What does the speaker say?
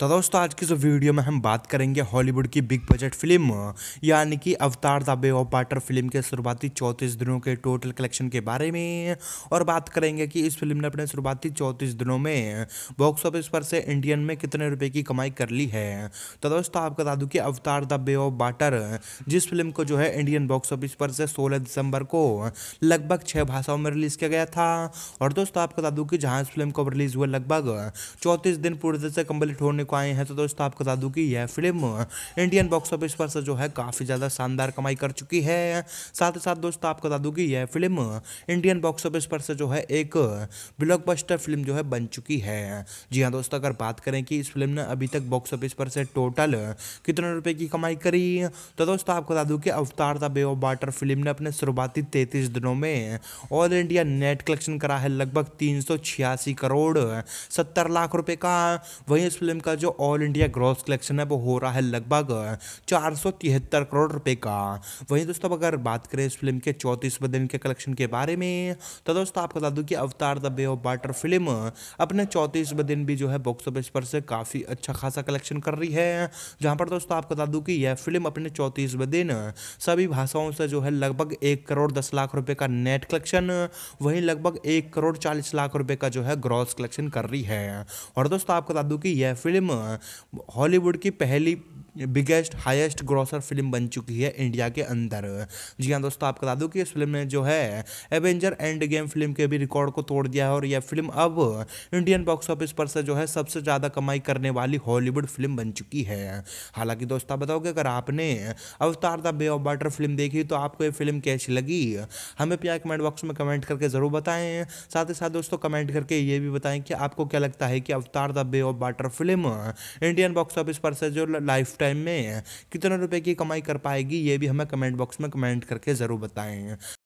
तो दोस्तों आज की जो वीडियो में हम बात करेंगे हॉलीवुड की बिग बजट फिल्म यानी कि Avatar the way of water film के शुरुआती चौंतीस दिनों के टोटल कलेक्शन के बारे में और बात करेंगे कि इस फिल्म ने अपने शुरुआती चौंतीस दिनों में बॉक्स ऑफिस पर से इंडियन में कितने रुपए की कमाई कर ली है तो दोस्तों आपको बता दूँ कि Avatar the way of water जिस फिल्म को जो है इंडियन बॉक्स ऑफिस पर से सोलह दिसंबर को लगभग छः भाषाओं में रिलीज़ किया गया था और दोस्तों आपको बता दूँ कि जहाँ इस फिल्म को रिलीज़ हुआ लगभग चौंतीस दिन पूरे से कम्प्लीट होने को आए हैं तो दोस्तों आपको बता दूँ कि यह फिल्म इंडियन बॉक्स ऑफिस पर जो है काफ़ी ज़्यादा शानदार कमाई कर चुकी है साथ ही साथ दोस्तों आपको बता दूँ कि यह फिल्म इंडियन बॉक्स ऑफिस पर जो है एक ब्लॉकबस्टर फिल्म जो है बन चुकी है जी हाँ दोस्तों अगर बात करें कि इस फिल्म ने अभी तक बॉक्स ऑफिस पर से टोटल कितने रुपये की कमाई करी तो दोस्तों आपको बता दूँ कि Avatar the way of water film ने अपने शुरुआती तैंतीस दिनों में ऑल इंडिया नेट कलेक्शन करा है लगभग तीन करोड़ सत्तर लाख रुपए का वहीं इस फिल्म का का जो ऑल इंडिया ग्रॉस कलेक्शन है वो हो रहा है लगभग चार करोड़ रुपए का वहीं दोस्तों अगर बात करें इस फिल्म के चौंतीसवें दिन के कलेक्शन के बारे में तो दोस्तों आपको बता दूं कि Avatar the way of water film अपने चौंतीसवें दिन भी जो है बॉक्स ऑफिस पर से काफ़ी अच्छा खासा कलेक्शन कर रही है जहां पर दोस्तों आपको बता दूं कि यह फिल्म अपने चौंतीसवें दिन सभी भाषाओं से जो है लगभग एक करोड़ दस लाख रुपए का नेट कलेक्शन वहीं लगभग एक करोड़ चालीस लाख रुपए का जो है ग्रॉस कलेक्शन कर रही है और दोस्तों आपको बता दूं कि यह फिल्म फिल्म हॉलीवुड की पहली बिगेस्ट हाईएस्ट ग्रॉसर फिल्म बन चुकी है इंडिया के अंदर जी हाँ दोस्तों आपको बता दूँ कि इस फिल्म ने जो है एवेंजर एंड गेम फिल्म के भी रिकॉर्ड को तोड़ दिया है और यह फिल्म अब इंडियन बॉक्स ऑफिस पर से जो है सबसे ज़्यादा कमाई करने वाली हॉलीवुड फिल्म बन चुकी है हालांकि दोस्तों बताओगे अगर आपने Avatar the way of water film देखी तो आपको ये फिल्म कैसी लगी हमें प्यार कमेंट बॉक्स में कमेंट करके ज़रूर बताएं साथ ही साथ दोस्तों कमेंट करके ये भी बताएं कि आपको क्या लगता है कि Avatar the way of water film Indian box office पर से जो लाइफ टाइम टाइम में कितने रुपए की कमाई कर पाएगी ये भी हमें कमेंट बॉक्स में कमेंट करके ज़रूर बताएं